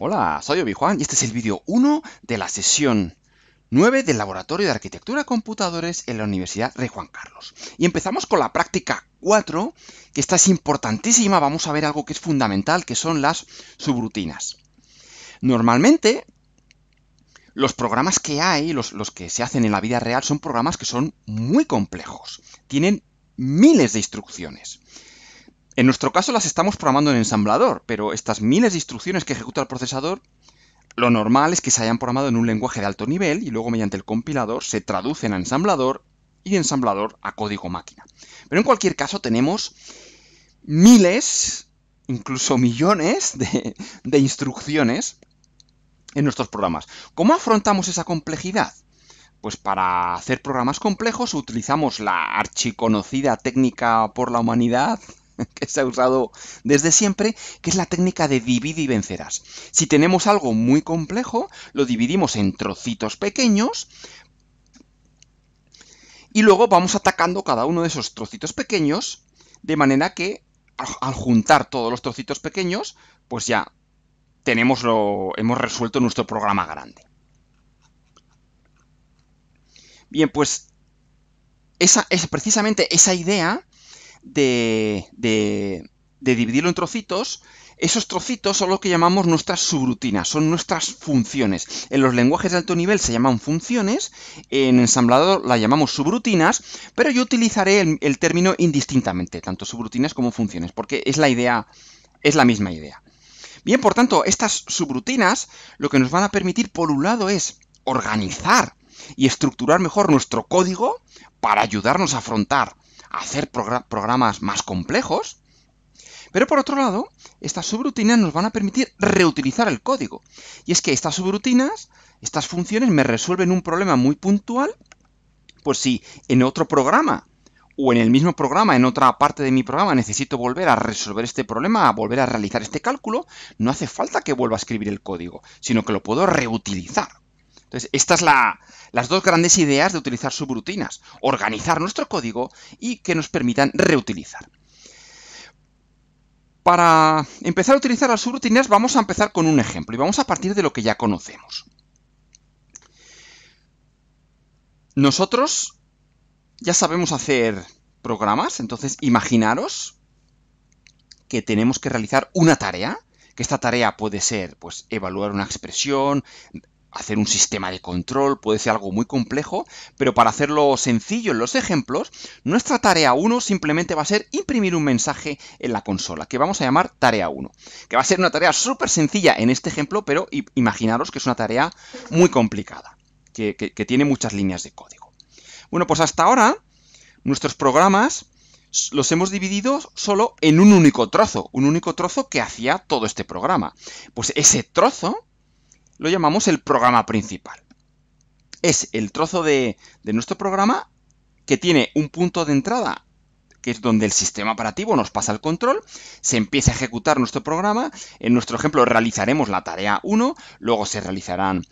Hola, soy Obi-Juan y este es el vídeo 1 de la sesión 9 del Laboratorio de Arquitectura Computadores en la Universidad Rey Juan Carlos. Y empezamos con la práctica 4, que esta es importantísima, vamos a ver algo que es fundamental, que son las subrutinas. Normalmente, los programas que hay, los que se hacen en la vida real, son programas que son muy complejos, tienen miles de instrucciones. En nuestro caso las estamos programando en ensamblador, pero estas miles de instrucciones que ejecuta el procesador, lo normal es que se hayan programado en un lenguaje de alto nivel y luego mediante el compilador se traducen a ensamblador y ensamblador a código máquina. Pero en cualquier caso tenemos miles, incluso millones de, de instrucciones en nuestros programas. ¿Cómo afrontamos esa complejidad? Pues para hacer programas complejos utilizamos la archiconocida técnica por la humanidad que se ha usado desde siempre, que es la técnica de divide y vencerás. Si tenemos algo muy complejo, lo dividimos en trocitos pequeños y luego vamos atacando cada uno de esos trocitos pequeños de manera que al juntar todos los trocitos pequeños, pues ya tenemos lo, hemos resuelto nuestro programa grande. Bien, pues esa, es precisamente esa idea de, dividirlo en trocitos, esos trocitos son lo que llamamos nuestras subrutinas, son nuestras funciones. En los lenguajes de alto nivel se llaman funciones, en ensamblador la llamamos subrutinas, pero yo utilizaré el, el término indistintamente, tanto subrutinas como funciones, porque es la idea, es la misma idea. Bien, por tanto, estas subrutinas lo que nos van a permitir, por un lado, es organizar y estructurar mejor nuestro código para ayudarnos a afrontar hacer programas más complejos, pero por otro lado, estas subrutinas nos van a permitir reutilizar el código. Y es que estas subrutinas, estas funciones me resuelven un problema muy puntual, pues si en otro programa o en el mismo programa, en otra parte de mi programa, necesito volver a resolver este problema, a volver a realizar este cálculo, no hace falta que vuelva a escribir el código, sino que lo puedo reutilizar. Entonces, estas son las dos grandes ideas de utilizar subrutinas. Organizar nuestro código y que nos permitan reutilizar. Para empezar a utilizar las subrutinas vamos a empezar con un ejemplo y vamos a partir de lo que ya conocemos. Nosotros ya sabemos hacer programas, entonces imaginaros que tenemos que realizar una tarea, que esta tarea puede ser pues evaluar una expresión, hacer un sistema de control, puede ser algo muy complejo, pero para hacerlo sencillo en los ejemplos, nuestra tarea 1 simplemente va a ser imprimir un mensaje en la consola, que vamos a llamar tarea 1, que va a ser una tarea súper sencilla en este ejemplo, pero imaginaros que es una tarea muy complicada, que, tiene muchas líneas de código. Bueno, pues hasta ahora, nuestros programas los hemos dividido solo en un único trozo, un único trozo que hacía todo este programa. Pues ese trozo lo llamamos el programa principal. Es el trozo de, nuestro programa que tiene un punto de entrada que es donde el sistema operativo nos pasa el control, se empieza a ejecutar nuestro programa, en nuestro ejemplo realizaremos la tarea 1, luego se realizarán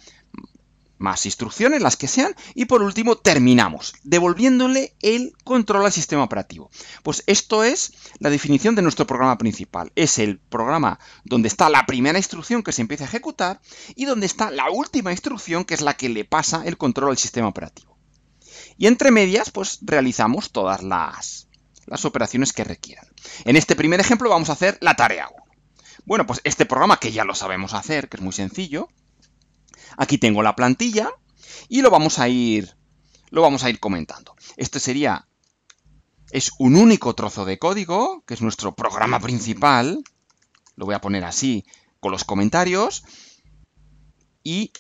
más instrucciones, las que sean, y por último terminamos, devolviéndole el control al sistema operativo. Pues esto es la definición de nuestro programa principal. Es el programa donde está la primera instrucción que se empieza a ejecutar y donde está la última instrucción que es la que le pasa el control al sistema operativo. Y entre medias, pues realizamos todas las, las operaciones que requieran. En este primer ejemplo vamos a hacer la tarea 1. Bueno, pues este programa que ya lo sabemos hacer, que es muy sencillo, Aquí tengo la plantilla y lo vamos a ir, lo vamos a ir comentando. Este sería, es un único trozo de código, que es nuestro programa principal. Lo voy a poner así con los comentarios. Y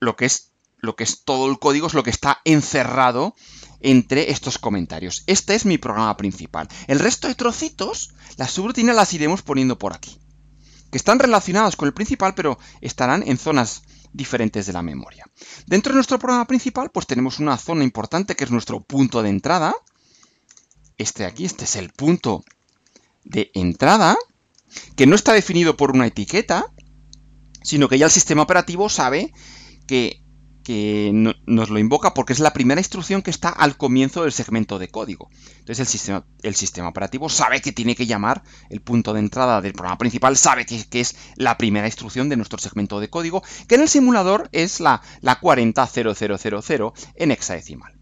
lo que es lo que es todo el código es lo que está encerrado entre estos comentarios. Este es mi programa principal. El resto de trocitos, las subrutinas las iremos poniendo por aquí que están relacionadas con el principal, pero estarán en zonas diferentes de la memoria. Dentro de nuestro programa principal, pues tenemos una zona importante que es nuestro punto de entrada. Este de aquí, este es el punto de entrada, que no está definido por una etiqueta, sino que ya el sistema operativo sabe que que nos lo invoca porque es la primera instrucción que está al comienzo del segmento de código. Entonces el sistema, el sistema operativo sabe que tiene que llamar el punto de entrada del programa principal, sabe que, es la primera instrucción de nuestro segmento de código, que en el simulador es la, la 40000 en hexadecimal.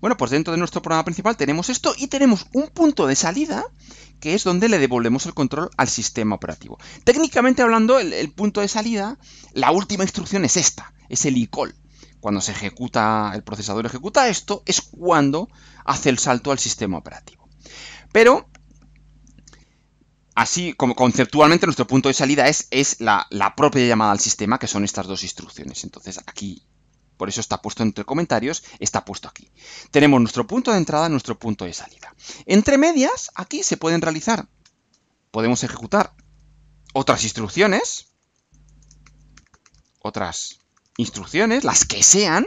Bueno, pues dentro de nuestro programa principal tenemos esto y tenemos un punto de salida que es donde le devolvemos el control al sistema operativo. Técnicamente hablando, el, el punto de salida, la última instrucción es esta, es el ICOL cuando se ejecuta, el procesador ejecuta esto, es cuando hace el salto al sistema operativo. Pero, así como conceptualmente nuestro punto de salida es, es la, la propia llamada al sistema, que son estas dos instrucciones. Entonces, aquí por eso está puesto entre comentarios, está puesto aquí. Tenemos nuestro punto de entrada, nuestro punto de salida. Entre medias, aquí se pueden realizar, podemos ejecutar otras instrucciones, otras instrucciones, las que sean,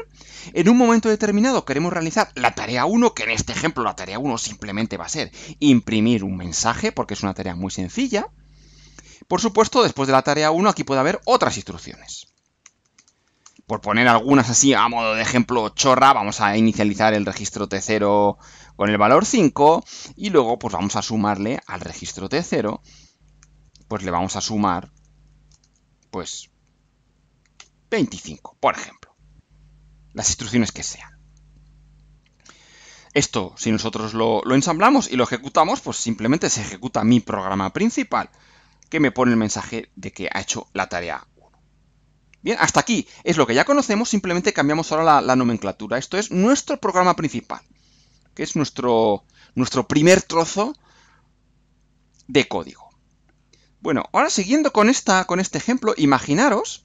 en un momento determinado queremos realizar la tarea 1, que en este ejemplo la tarea 1 simplemente va a ser imprimir un mensaje, porque es una tarea muy sencilla. Por supuesto, después de la tarea 1 aquí puede haber otras instrucciones. Por poner algunas así a modo de ejemplo chorra, vamos a inicializar el registro T0 con el valor 5 y luego pues vamos a sumarle al registro T0, pues le vamos a sumar pues 25, por ejemplo. Las instrucciones que sean. Esto, si nosotros lo, ensamblamos y lo ejecutamos, pues simplemente se ejecuta mi programa principal, que me pone el mensaje de que ha hecho la tarea 1. Bien, hasta aquí es lo que ya conocemos, simplemente cambiamos ahora la, nomenclatura. Esto es nuestro programa principal, que es nuestro, nuestro primer trozo de código. Bueno, ahora siguiendo con, esta, con este ejemplo, imaginaros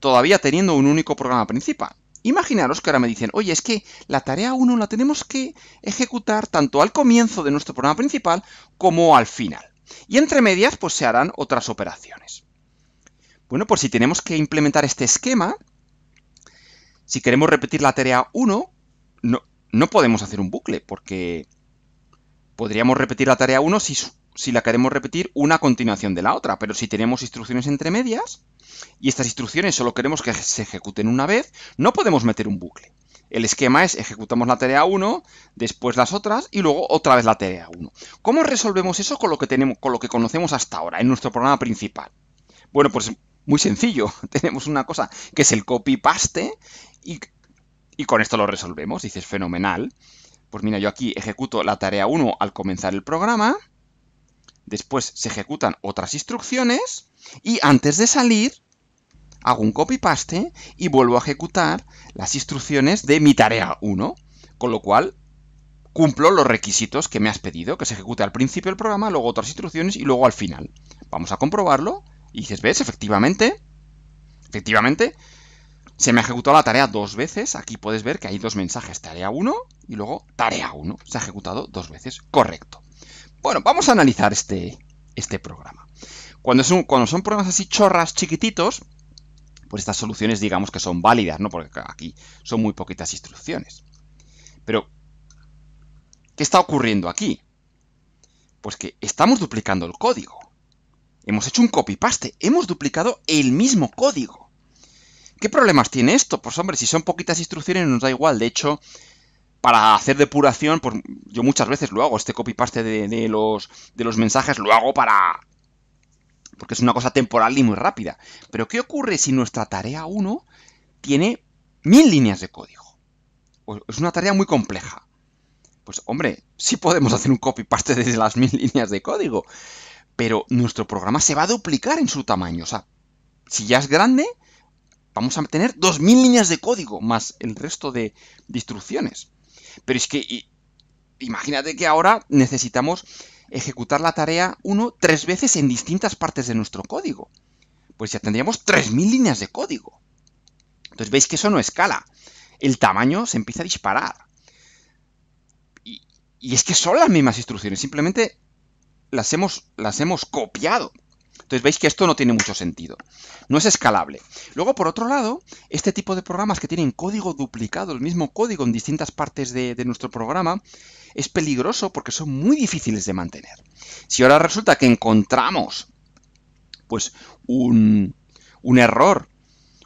todavía teniendo un único programa principal. Imaginaros que ahora me dicen, oye, es que la tarea 1 la tenemos que ejecutar tanto al comienzo de nuestro programa principal como al final. Y entre medias, pues se harán otras operaciones. Bueno, pues si tenemos que implementar este esquema, si queremos repetir la tarea 1, no, no podemos hacer un bucle, porque podríamos repetir la tarea 1 si si la queremos repetir, una continuación de la otra. Pero si tenemos instrucciones entre medias y estas instrucciones solo queremos que se ejecuten una vez, no podemos meter un bucle. El esquema es ejecutamos la tarea 1, después las otras y luego otra vez la tarea 1. ¿Cómo resolvemos eso con lo que tenemos, con lo que conocemos hasta ahora en nuestro programa principal? Bueno, pues muy sencillo. Tenemos una cosa que es el copy paste y, y con esto lo resolvemos. Dices fenomenal. Pues mira, yo aquí ejecuto la tarea 1 al comenzar el programa después se ejecutan otras instrucciones y antes de salir hago un copy-paste y vuelvo a ejecutar las instrucciones de mi tarea 1, con lo cual cumplo los requisitos que me has pedido, que se ejecute al principio el programa, luego otras instrucciones y luego al final. Vamos a comprobarlo y dices, ¿ves? Efectivamente, efectivamente, se me ha ejecutado la tarea dos veces. Aquí puedes ver que hay dos mensajes, tarea 1 y luego tarea 1. Se ha ejecutado dos veces, correcto. Bueno, vamos a analizar este, este programa. Cuando son, cuando son programas así chorras chiquititos, pues estas soluciones digamos que son válidas, ¿no? Porque aquí son muy poquitas instrucciones. Pero, ¿qué está ocurriendo aquí? Pues que estamos duplicando el código. Hemos hecho un copy-paste, hemos duplicado el mismo código. ¿Qué problemas tiene esto? Pues hombre, si son poquitas instrucciones nos da igual, de hecho, para hacer depuración, pues yo muchas veces lo hago, este copy-paste de, los, mensajes lo hago para... porque es una cosa temporal y muy rápida. Pero ¿qué ocurre si nuestra tarea 1 tiene mil líneas de código? Es una tarea muy compleja. Pues hombre, sí podemos hacer un copy-paste desde las mil líneas de código, pero nuestro programa se va a duplicar en su tamaño. O sea, si ya es grande, vamos a tener dos mil líneas de código más el resto de, instrucciones. Pero es que imagínate que ahora necesitamos ejecutar la tarea 1 tres veces en distintas partes de nuestro código. Pues ya tendríamos 3.000 líneas de código. Entonces veis que eso no escala. El tamaño se empieza a disparar. Y, y es que son las mismas instrucciones, simplemente las hemos, las hemos copiado. Entonces veis que esto no tiene mucho sentido. No es escalable. Luego, por otro lado, este tipo de programas que tienen código duplicado, el mismo código en distintas partes de, nuestro programa, es peligroso porque son muy difíciles de mantener. Si ahora resulta que encontramos pues un, error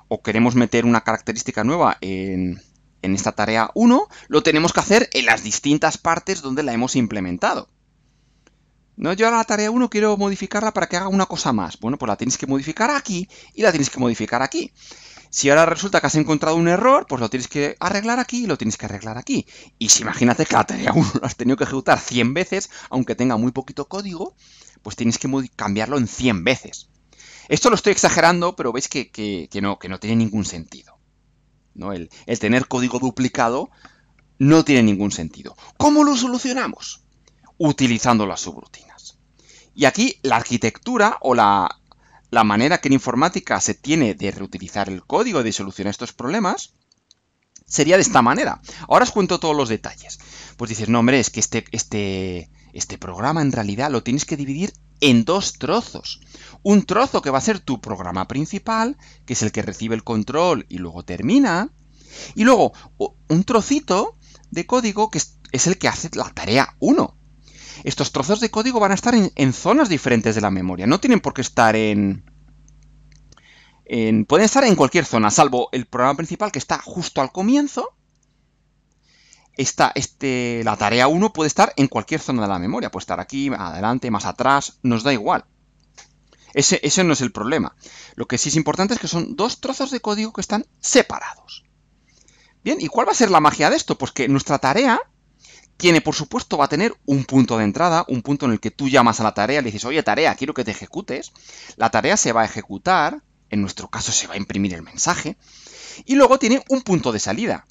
o queremos meter una característica nueva en, en esta tarea 1, lo tenemos que hacer en las distintas partes donde la hemos implementado. No yo ahora la tarea 1 quiero modificarla para que haga una cosa más. Bueno, pues la tienes que modificar aquí y la tienes que modificar aquí. Si ahora resulta que has encontrado un error, pues lo tienes que arreglar aquí y lo tienes que arreglar aquí. Y si imagínate que la tarea 1 la has tenido que ejecutar 100 veces, aunque tenga muy poquito código, pues tienes que cambiarlo en 100 veces. Esto lo estoy exagerando, pero veis que, que, no, tiene ningún sentido. ¿no? El, el tener código duplicado no tiene ningún sentido. ¿Cómo lo solucionamos? utilizando las subrutinas. Y aquí la arquitectura o la, la manera que en informática se tiene de reutilizar el código de solucionar estos problemas sería de esta manera. Ahora os cuento todos los detalles. Pues dices, no, hombre, es que este, este, este programa en realidad lo tienes que dividir en dos trozos. Un trozo que va a ser tu programa principal, que es el que recibe el control y luego termina. Y luego un trocito de código que es, es el que hace la tarea 1 estos trozos de código van a estar en, zonas diferentes de la memoria. No tienen por qué estar en, Pueden estar en cualquier zona, salvo el programa principal que está justo al comienzo. Está este, la tarea 1 puede estar en cualquier zona de la memoria. Puede estar aquí, adelante, más atrás, nos da igual. Ese, ese no es el problema. Lo que sí es importante es que son dos trozos de código que están separados. Bien, ¿y cuál va a ser la magia de esto? Pues que nuestra tarea tiene, por supuesto, va a tener un punto de entrada, un punto en el que tú llamas a la tarea, le dices, oye, tarea, quiero que te ejecutes. La tarea se va a ejecutar, en nuestro caso se va a imprimir el mensaje, y luego tiene un punto de salida,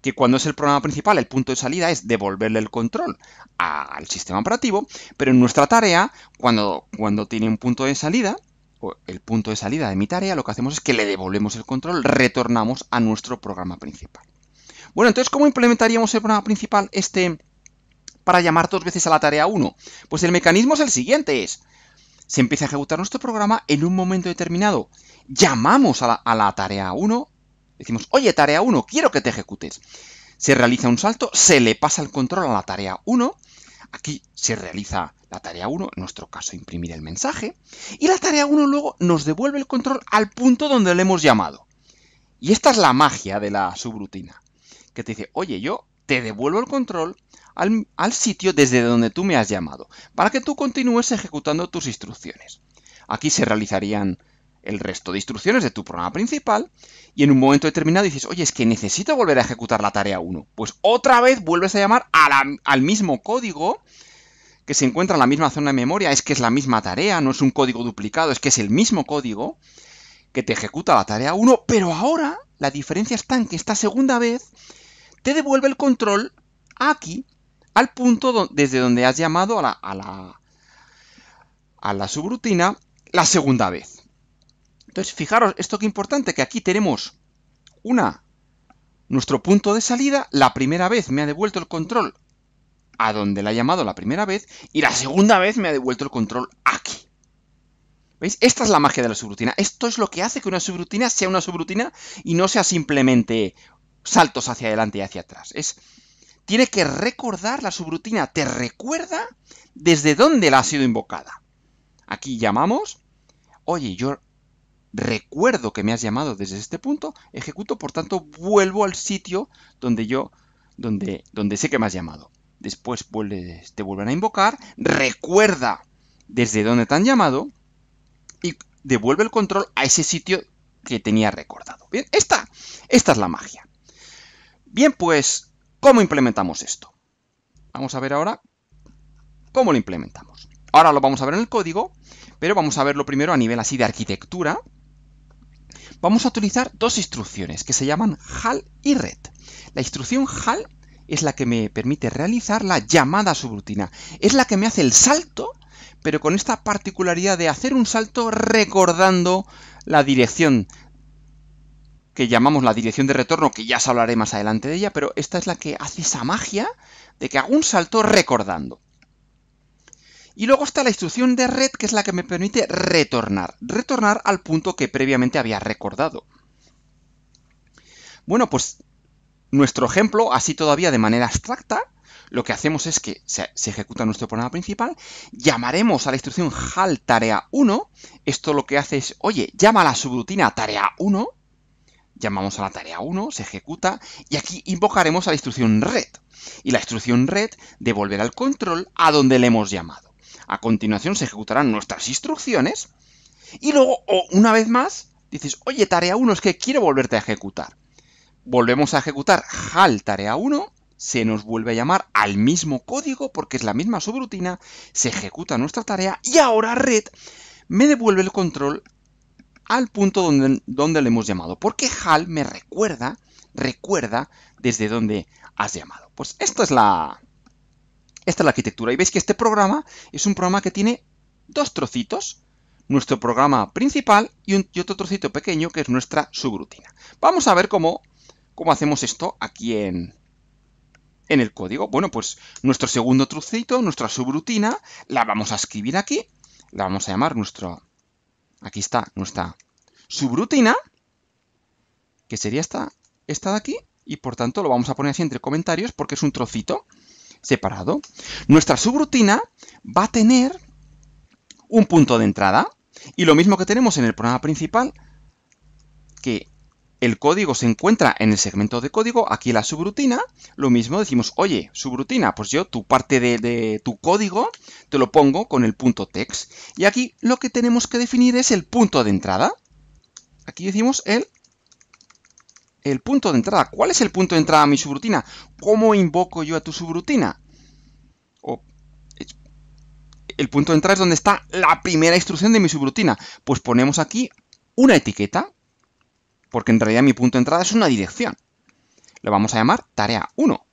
que cuando es el programa principal, el punto de salida es devolverle el control al sistema operativo, pero en nuestra tarea, cuando, cuando tiene un punto de salida, o el punto de salida de mi tarea, lo que hacemos es que le devolvemos el control, retornamos a nuestro programa principal. Bueno, entonces, ¿cómo implementaríamos el programa principal este, para llamar dos veces a la tarea 1? Pues el mecanismo es el siguiente, es, se empieza a ejecutar nuestro programa en un momento determinado, llamamos a la, a la tarea 1, decimos, oye tarea 1, quiero que te ejecutes. Se realiza un salto, se le pasa el control a la tarea 1, aquí se realiza la tarea 1, en nuestro caso imprimir el mensaje, y la tarea 1 luego nos devuelve el control al punto donde le hemos llamado. Y esta es la magia de la subrutina, que te dice, oye, yo te devuelvo el control al, sitio desde donde tú me has llamado, para que tú continúes ejecutando tus instrucciones. Aquí se realizarían el resto de instrucciones de tu programa principal y en un momento determinado dices, oye, es que necesito volver a ejecutar la tarea 1. Pues otra vez vuelves a llamar al mismo código que se encuentra en la misma zona de memoria, es que es la misma tarea, no es un código duplicado, es que es el mismo código que te ejecuta la tarea 1, pero ahora la diferencia está en que esta segunda vez te devuelve el control aquí al punto desde donde has llamado a la, a la, a la subrutina la segunda vez. Entonces, fijaros, esto que importante, que aquí tenemos una, nuestro punto de salida, la primera vez me ha devuelto el control a donde la he llamado la primera vez, y la segunda vez me ha devuelto el control aquí. ¿Veis? Esta es la magia de la subrutina. Esto es lo que hace que una subrutina sea una subrutina y no sea simplemente saltos hacia adelante y hacia atrás. Es tiene que recordar la subrutina, te recuerda desde dónde la ha sido invocada. Aquí llamamos, oye, yo recuerdo que me has llamado desde este punto, ejecuto, por tanto, vuelvo al sitio donde yo, donde, donde sé que me has llamado. Después te vuelven a invocar, recuerda desde dónde te han llamado y devuelve el control a ese sitio que tenía recordado. Bien, esta, esta es la magia. Bien, pues ¿Cómo implementamos esto? Vamos a ver ahora cómo lo implementamos. Ahora lo vamos a ver en el código, pero vamos a verlo primero a nivel así de arquitectura. Vamos a utilizar dos instrucciones que se llaman HAL y RED. La instrucción HAL es la que me permite realizar la llamada subrutina. Es la que me hace el salto, pero con esta particularidad de hacer un salto recordando la dirección que llamamos la dirección de retorno, que ya os hablaré más adelante de ella, pero esta es la que hace esa magia de que hago un salto recordando. Y luego está la instrucción de red, que es la que me permite retornar, retornar al punto que previamente había recordado. Bueno, pues nuestro ejemplo, así todavía de manera abstracta, lo que hacemos es que se, ejecuta nuestro programa principal, llamaremos a la instrucción HAL tarea 1, esto lo que hace es, oye, llama a la subrutina tarea 1, llamamos a la tarea 1, se ejecuta, y aquí invocaremos a la instrucción red. Y la instrucción red devolverá el control a donde le hemos llamado. A continuación se ejecutarán nuestras instrucciones, y luego, una vez más, dices, oye, tarea 1, es que quiero volverte a ejecutar. Volvemos a ejecutar HAL tarea 1, se nos vuelve a llamar al mismo código porque es la misma subrutina, se ejecuta nuestra tarea y ahora red me devuelve el control al punto donde, donde le hemos llamado. Porque HAL me recuerda, recuerda desde dónde has llamado. Pues esta es la, esta es la arquitectura. Y veis que este programa es un programa que tiene dos trocitos. Nuestro programa principal y, otro trocito pequeño que es nuestra subrutina. Vamos a ver cómo, cómo hacemos esto aquí en, en el código? Bueno, pues nuestro segundo trocito, nuestra subrutina, la vamos a escribir aquí, la vamos a llamar nuestro Aquí está nuestra subrutina, que sería esta, de aquí, y por tanto lo vamos a poner así entre comentarios porque es un trocito separado. Nuestra subrutina va a tener un punto de entrada, y lo mismo que tenemos en el programa principal, que el código se encuentra en el segmento de código, aquí la subrutina, lo mismo decimos, oye, subrutina, pues yo tu parte de, tu código te lo pongo con el punto text. Y aquí lo que tenemos que definir es el punto de entrada. Aquí decimos el, el punto de entrada. ¿Cuál es el punto de entrada a mi subrutina? ¿Cómo invoco yo a tu subrutina? O, el punto de entrada es donde está la primera instrucción de mi subrutina. Pues ponemos aquí una etiqueta porque en realidad mi punto de entrada es una dirección. Lo vamos a llamar tarea 1.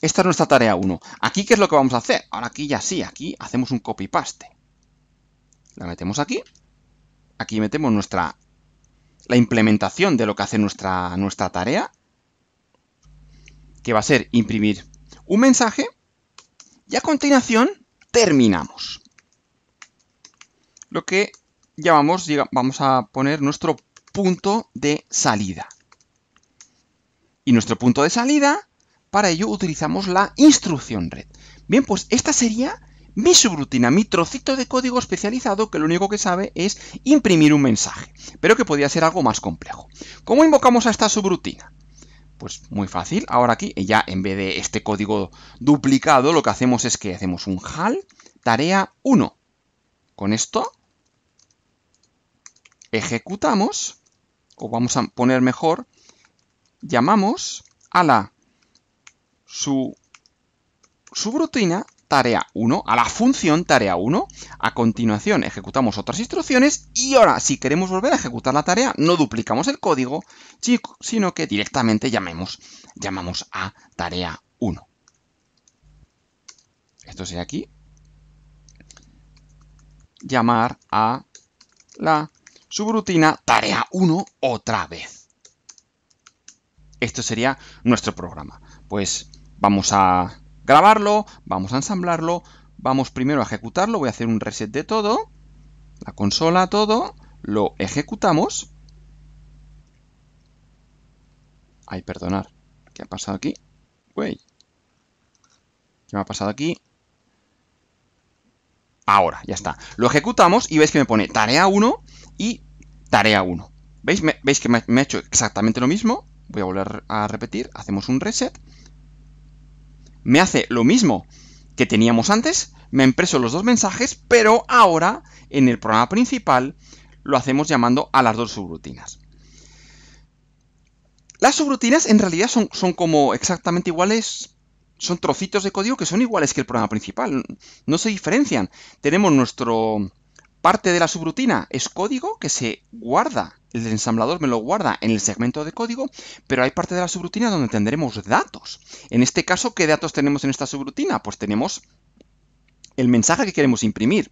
Esta es nuestra tarea 1. Aquí, ¿qué es lo que vamos a hacer? Ahora aquí ya sí, aquí hacemos un copy-paste. La metemos aquí. Aquí metemos nuestra la implementación de lo que hace nuestra, nuestra tarea, que va a ser imprimir un mensaje, y a continuación terminamos. Lo que ya vamos, vamos a poner nuestro punto de salida. Y nuestro punto de salida, para ello utilizamos la instrucción red. Bien, pues esta sería mi subrutina, mi trocito de código especializado que lo único que sabe es imprimir un mensaje, pero que podría ser algo más complejo. ¿Cómo invocamos a esta subrutina? Pues muy fácil, ahora aquí ya en vez de este código duplicado lo que hacemos es que hacemos un HAL tarea 1. Con esto ejecutamos, o vamos a poner mejor, llamamos a la su, subrutina tarea 1, a la función tarea 1. A continuación ejecutamos otras instrucciones y ahora si queremos volver a ejecutar la tarea no duplicamos el código, sino que directamente llamemos, llamamos a tarea 1. Esto sería aquí. Llamar a la subrutina tarea 1 otra vez. Esto sería nuestro programa. Pues vamos a grabarlo, vamos a ensamblarlo, vamos primero a ejecutarlo, voy a hacer un reset de todo, la consola, todo, lo ejecutamos. Ay, perdonar, ¿qué ha pasado aquí? ¿qué me ha pasado aquí? Ahora, ya está. Lo ejecutamos y veis que me pone tarea 1 y tarea 1. ¿Veis? que me, he ha hecho exactamente lo mismo? Voy a volver a repetir, hacemos un reset. Me hace lo mismo que teníamos antes, me impreso los dos mensajes, pero ahora en el programa principal lo hacemos llamando a las dos subrutinas. Las subrutinas en realidad son, son, como exactamente iguales, son trocitos de código que son iguales que el programa principal, no se diferencian. Tenemos nuestro, Parte de la subrutina es código que se guarda, el ensamblador me lo guarda en el segmento de código, pero hay parte de la subrutina donde tendremos datos. En este caso, ¿qué datos tenemos en esta subrutina? Pues tenemos el mensaje que queremos imprimir.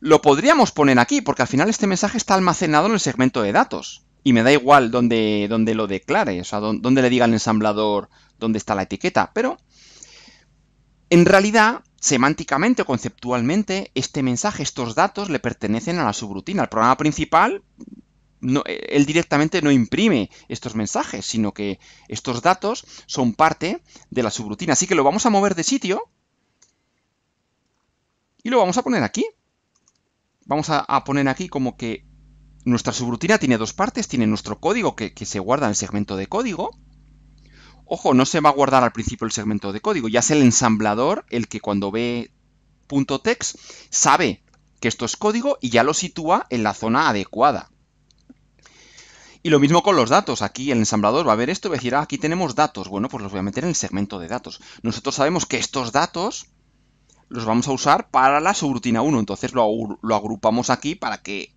Lo podríamos poner aquí, porque al final este mensaje está almacenado en el segmento de datos. Y me da igual dónde lo declare, o sea, dónde le diga al ensamblador dónde está la etiqueta, pero en realidad Semánticamente o conceptualmente, este mensaje, estos datos, le pertenecen a la subrutina. El programa principal, no, él directamente no imprime estos mensajes, sino que estos datos son parte de la subrutina. Así que lo vamos a mover de sitio y lo vamos a poner aquí. Vamos a, poner aquí como que nuestra subrutina tiene dos partes, tiene nuestro código que, que se guarda en el segmento de código, Ojo, no se va a guardar al principio el segmento de código, ya es el ensamblador el que cuando ve .text sabe que esto es código y ya lo sitúa en la zona adecuada. Y lo mismo con los datos. Aquí el ensamblador va a ver esto y va a decir, ah, aquí tenemos datos. Bueno, pues los voy a meter en el segmento de datos. Nosotros sabemos que estos datos los vamos a usar para la subrutina 1. Entonces lo, agrupamos aquí para que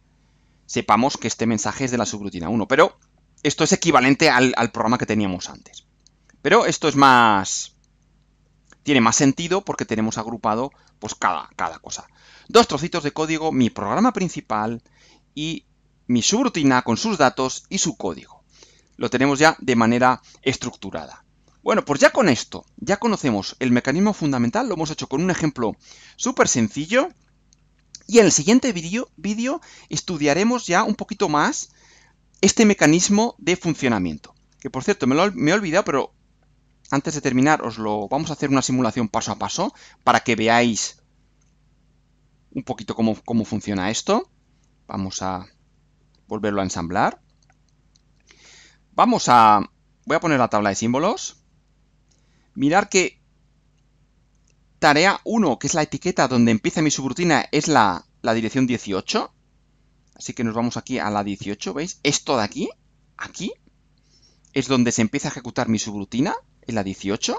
sepamos que este mensaje es de la subrutina 1. Pero esto es equivalente al programa que teníamos antes. Pero esto es más... Tiene más sentido porque tenemos agrupado pues cada, cada cosa. Dos trocitos de código, mi programa principal y mi subrutina con sus datos y su código. Lo tenemos ya de manera estructurada. Bueno, pues ya con esto, ya conocemos el mecanismo fundamental, lo hemos hecho con un ejemplo súper sencillo. Y en el siguiente vídeo estudiaremos ya un poquito más este mecanismo de funcionamiento. Que por cierto, me, lo, me he olvidado, pero antes de terminar, os lo vamos a hacer una simulación paso a paso para que veáis un poquito cómo, funciona esto. Vamos a volverlo a ensamblar. Vamos a... Voy a poner la tabla de símbolos. Mirar que tarea 1, que es la etiqueta donde empieza mi subrutina, es la, la dirección 18. Así que nos vamos aquí a la 18, ¿veis? Esto de aquí, aquí, es donde se empieza a ejecutar mi subrutina en la 18,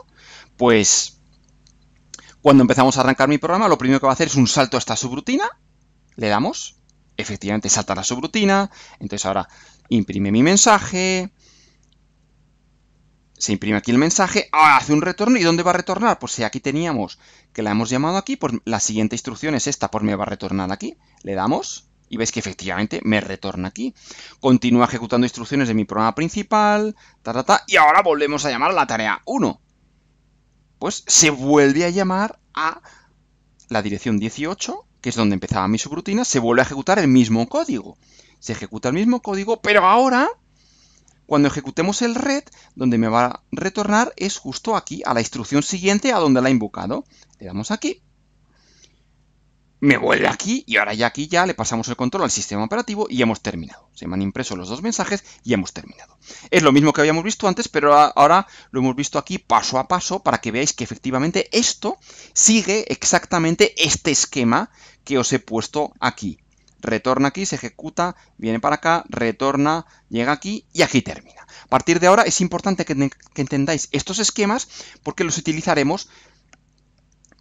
pues cuando empezamos a arrancar mi programa, lo primero que va a hacer es un salto a esta subrutina, le damos, efectivamente salta la subrutina, entonces ahora imprime mi mensaje, se imprime aquí el mensaje, hace un retorno, ¿y dónde va a retornar? Pues si aquí teníamos que la hemos llamado aquí, pues la siguiente instrucción es esta, Por pues me va a retornar aquí, le damos, y veis que efectivamente me retorna aquí. Continúa ejecutando instrucciones de mi programa principal, ta, ta, ta, y ahora volvemos a llamar la tarea 1. Pues se vuelve a llamar a la dirección 18, que es donde empezaba mi subrutina, se vuelve a ejecutar el mismo código. Se ejecuta el mismo código, pero ahora, cuando ejecutemos el red, donde me va a retornar es justo aquí, a la instrucción siguiente a donde la he invocado. Le damos aquí me vuelve aquí y ahora ya aquí ya le pasamos el control al sistema operativo y hemos terminado. Se me han impreso los dos mensajes y hemos terminado. Es lo mismo que habíamos visto antes, pero ahora lo hemos visto aquí paso a paso para que veáis que efectivamente esto sigue exactamente este esquema que os he puesto aquí. Retorna aquí, se ejecuta, viene para acá, retorna, llega aquí y aquí termina. A partir de ahora es importante que, que entendáis estos esquemas porque los utilizaremos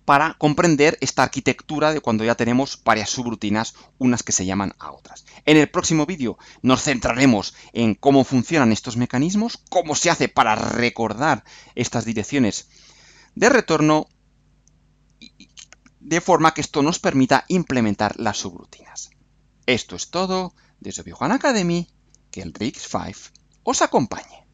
para comprender esta arquitectura de cuando ya tenemos varias subrutinas, unas que se llaman a otras. En el próximo vídeo nos centraremos en cómo funcionan estos mecanismos, cómo se hace para recordar estas direcciones de retorno, de forma que esto nos permita implementar las subrutinas. Esto es todo desde Biohan Academy, que el RIX5 os acompañe.